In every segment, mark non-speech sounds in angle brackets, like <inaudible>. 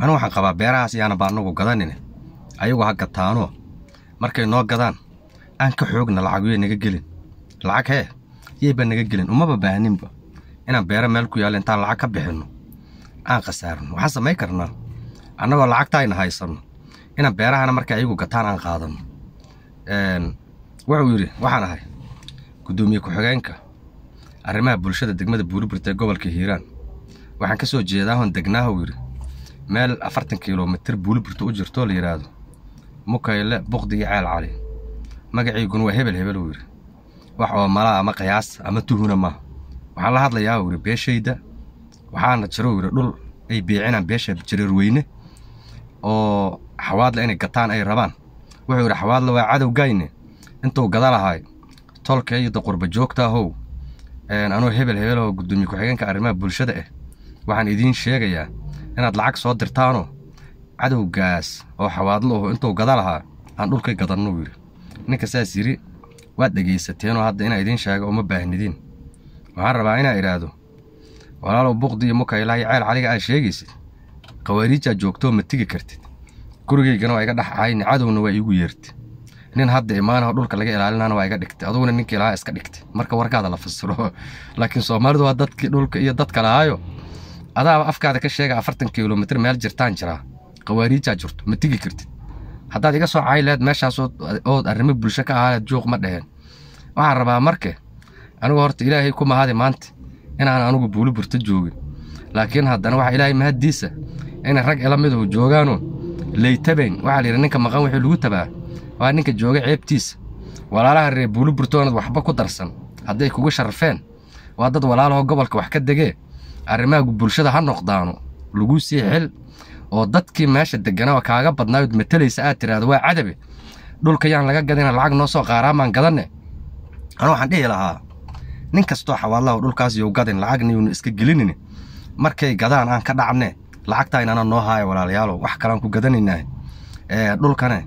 anu waxaan qabaa beerahaas yaana anagu gadanin ayagu ha gataanoo markay noo gadaan aan ka xoogna lacagyoy naga gelin lacag hee yeyba naga gelin umaba baahaninba inaan beero meel ku yaalla intaan lacag ka bixinno aan khasaarno waxaan samayn karnaa annagoo lacagtaayna haysanno inaan beerahana markay ayagu gataan aan qaadanno wuxuu yidhi waxaan ahay guddoomiye ku-xigeenka arrimaha bulshada degmada buuriburta ee gobolka hiiraan waxaan ka soo jeedaahon degnaahu yidhi meel afartan kilomitr buulibirta u jirto la yidhaahdo mukayle bukdi iyo ceel cali magaciiguna waa hebel hebel uu yidhi wax oo malaa ama qiyaas ama tuhuna maa waxaan la hadlayaa uu yidhi beeshayda waxaana jira uu yidhi dhul ay biicinaan beesha jareerweyne oo xawaadle inay gataan ay rabaan wuxuu yidhi xawaadle waa cadowgayne intuu gada lahay tolkaiyo daqurba joogta ahow anuu hebel hebeloo guddoomiye ku-xigeenka arrimaha bulshada ah waxaan idiin sheegayaa inaad lacag soo dirtaano cadowgaas oo xawaadlo aho intuu gada lahaa aan dhulka gadannou yidhi ninka saas yidhi waad dhagaysateenoo hadda inaa idiin sheega oo baahnidiin waxaan rabaa inaa idhaahdo walaalow buqdi iyo mukaylaa ceel caliga aa sheegaysid khawaariijaa joogtoo ma tigi kartid gurigaygana waa iga dhex ahayni cadowna waa iigu yeerti nin hadda imaanao dhulka laga ilaalinana waa iga dhigtay aduguna ninka ilaaha iska dhigtay marka warkaada la fasiro <laughs> laakiin soomaalidu waa dadkii dhulka iyo dadka lahaayo adaaba afkaada ka sheega afartan kilomitr meel jirtaan jiraa qawaariijaa jirto ma tegi kartid haddaad iga soo caayi lahayd meeshaasood arrimo bulsho ka ahaaleed juuq ma dheheen waxaan rabaa marke anigu horta ilaahay ku mahadi maanta inaan anigu buuli burto joogin laakiin haddana waxaa ilaahay mahaddiisa inay rag ila midahu joogaanoo laytabayn waxaa layidhi ninka maqan wuxuu lagu tabaa waa ninka jooga ceebtiisa walaalaha reer buuli burtoonad waxba ku darsan hadday kugu sharafeen waa dad walaalahoo gobolka wax ka degee arrimaha bulshada ha noqdaano lagu sii xil oo dadkii meesha deganaa kaaga badnaayood matalaysa aad tiraahdo waa cadabe dhulka yaan laga gadana lacag noo soo qaaraamaan gadanne anuu waxaan dhihi lahaa nin kastoo xawaadlaha dhulkaas you gadan lacagna yuunu iska gelinin markay gadaan aan ka dhacne lacagtaa inaana noo haaya walaalayaalow wax kalaan ku gadanaynaah dhulkane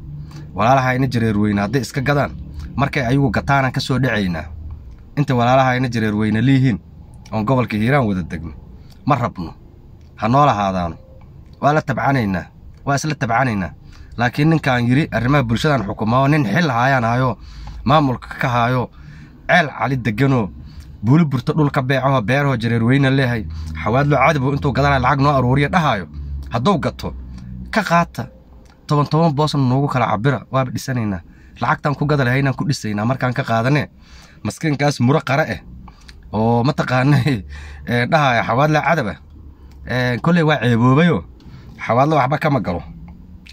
walaalaha ina jareerweyne hadday iska gadaan markay ayagu gataanaan ka dhacaynaa inta walaalaha ina jareerweyne liihiin oon gobolka hiiraan wada degno ma rabno ha noo lahaadaano waa la tabcanaynaa waa isla tabcanaynaa laakiin ninkaan yidhi arrimaha bulshadan xukumaao nin xil haayaan ahayoo maamulka ka haayoo ceel cali deganoo buuli burto dhulka beecahoo beerahoo jareerweyna leehay xawaadlo cadabow intuu gadanayo lacag noo aruuriya dhahaayo hadduu gato ka qaata toban toban boosan noogu kala cabira waaba dhisanaynaa lacagtaan ku gada ku dhisaynaa markaan ka qaadane maskiinkaas muro qara eh oo mataqaanay <laughs> dhaha xawaadle cadaba ah. kolley waa ceeboobayo xawaadle waxba kama galo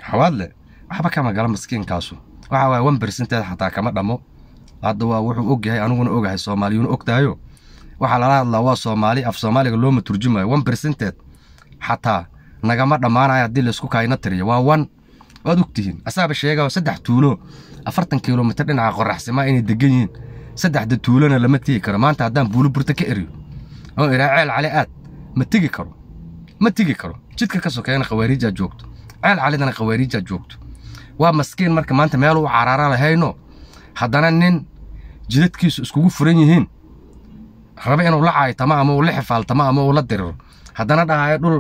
xawaadle waxba kama galo maskiinkaasu waxa waay one xataa kama dhammo hadda waa wuxuu og aniguna ogahay soomaaliyuuna ogtaayo waxaa lala hadlaa waa soomaali af soomaaliga looma turjumayo one bercenteed xataa nagama dhammaanayo haddii laysku kaayna tiriyo waa one waad ogtihiin asaaba sheegaayo saddex tuulo afartan kilomitr dhinaca qoraxsimaa inay degan yihiin saddexda tuulona lama tegi karo maanta haddaan buulo burta ka eriyo oon idhaa ceel cali aad ma tegi karo ma tegi karo jidka ka sokeeyana khawaariijaa joogto ceel calidana khawaariijaa joogto waa maskiin marka maanta meel u caraara lahayno haddana nin jidadkiisu iskugu furan yihiin raba inuu la caaytamo ama uu la xifaaltamo ama uu la diriro haddana dhahaayo dhul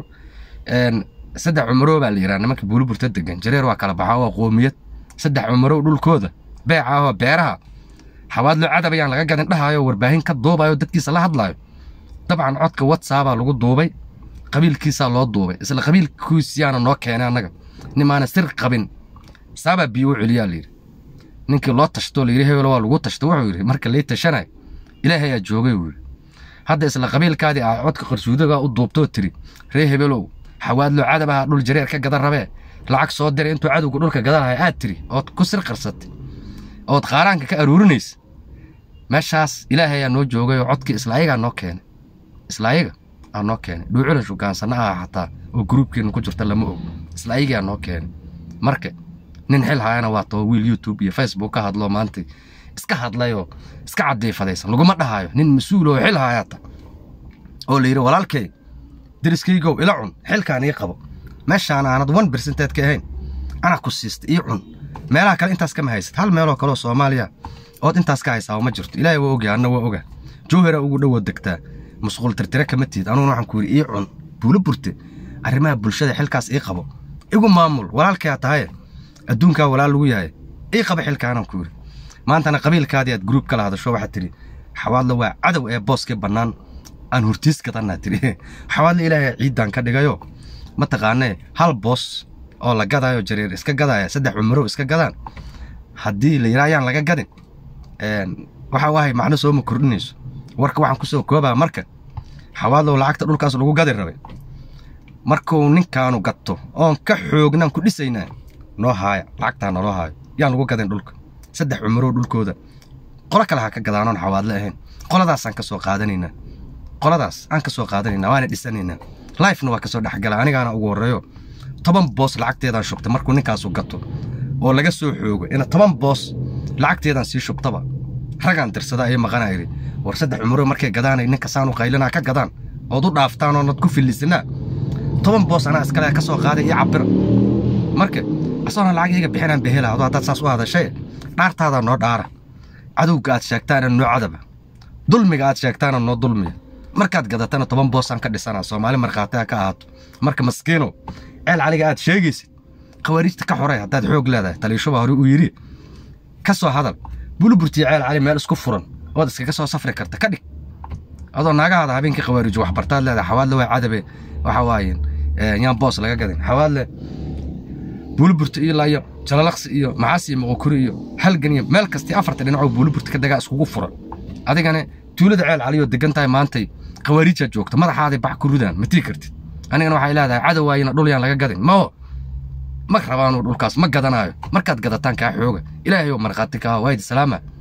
saddex cumaro baa la yidhaha nimanka buuliburta degan jareer waa kala baxaa waa qoomiyad saddex cumaro dhulkooda beeca oo beeraha xawaadlo cadab ayaan laga gadin dhahayo warbaahin ka duubayo dadkiisa la hadlayo dabcan codka watsappaa lagu duubay qabiilkiisaa loo duubay isla qabiilkiisiyaana noo keenay annaga nimaana sir qabin saabaa biyo celiyaa layidhi ninkii loo tashtoo layidhi hebel waa lagu tashta wuxuu yidhi marka lay tashanay ilaahay aa joogay wuu hadda isla qabiilkaadii aa ah, codka qarsuudagaa u duubtoo tiri ree hebelow xawaadlo cadabaha dhul jareer ka gadan rabee lacag soo diray intuu cadowga dhulka gadan aad tiri ood ku sir qarsatay ood qaaraanka ka aruurinaysa meeshaas ilaahay noo joogay oo codkii islaayagaa noo keenay islaayaga aa noo keenay dhuucula shugaansanna aha xataa oo gruubkeenna ku jirta lama og islaayagaa noo keenay marka nin xil hayana waa wiil youtube iyo facebook ka hadlo maanta iska hadlayoo iska cadiifadaysan laguma dhahaayo nin mas-uul oo xil hayata oo la yidhi walaalkey deriskaygow ila cun xilkaan ii qabo meeshaan aanad one bersenteed ahayn ana ku siista ii cun meelaha kale intaas kama haysad hal meeloo kaleo soomaaliya ood intaas ka haysaa ma jirto ilaahay waa ogya anna waa oga jowhara ugu dhowaa degtaa musquul tirtire kama tihid anuguna waxaan ku yidhi ii cun buulo burte arrimaha bulshada xilkaas ii qabo igu maamul walaalkayaa tahaye adduunkaa walaal lagu yahay ii qaba xilkaanaan ku yidhi maantana qabiilkaadii aad gruub kala hadasho waxaad tidhi xawaadlo waa cadow ee booskii bannaan aan hurtiis gadannaa tidhi <laughs> xawaadlo ilaahay ciiddaan ka dhigayo mataqaanee hal boos oo la gadaayo jareer iska gadaaya saddex cumro iska gadaan haddii la yihaahyaan laga gadin waxa wahay macno sooma kordhinayso warka waxaan kusoo koobaa marka xawaadlow lacagta dhulkaas lagu gadi rabay markuu ninkaanu gato oon ka xoognaan ku dhisaynaa noo haaya lacagtaa naloo haayo yaan lagu gadin dhulka saddex cumrow dhulkooda qolo kale ha ka gadaanoon xawaadle ahayn qoladaasaan ka qaadanaynaa qoladaas aan ka soo waana dhisanaynaa lifena waa ka dhexgala anigaana ugu horreeyo toban boos lacagteedaan shubtay markuu ninkaasu gato oo laga soo xoogo ina toban boos lacagteedaan sii shubtaba ragaan dirsadaa ee maqanaa idhi war saddex cumure markay gadaanay ninka saanu qaylinaa ka gadaan ood u dhaaftaan oonad ku fillisanaa toban boos anaa iskale ka soo qaaday ii cabbira marka asoona lacagayga bixinaan bahela adoo haddaad saas u hadashay dhaartaadaa noo dhaara cadowga aad sheegtaana noo cadaba dulmiga aad sheegtaana noo dulmiya markaad gadatana toban boosaan ka dhisanaa soomaali markhaatiha ka ahaato marka maskiino ceel caliga aad sheegaysid khawaarijta ka xoray haddaad xoog leedahay taliishabaa hore uu yidhi ka soo hadal bulburtiyo ceel cali meel isku furan ood iskaga soo safri karta ka dhig adoo naagahaada habeenkii khawaarij waxbartaad leedahay xawaadle waa cadabe waxa waaye eh, yaan boos laga gadin xawaadle buulburta iyo jalalaqsi iyo macaas iyo moqokuri iyo halgan iyo meel kastii afarta dhinacoo buulburta ka dagaa iskugu furan adigana tuulada ceel caliyoo degan tahay maantay khawaariijaad joogta madaxaaday bax ku rudaan ma tii kartid anigana waxay leedahay cadowwaayina dhul yaan laga gadin mao ma rabaanu dhulkaas ma gadanaayo markaad gadataan kaa xooga ilaahay oo markhaati ka ha ah, waaydi salaama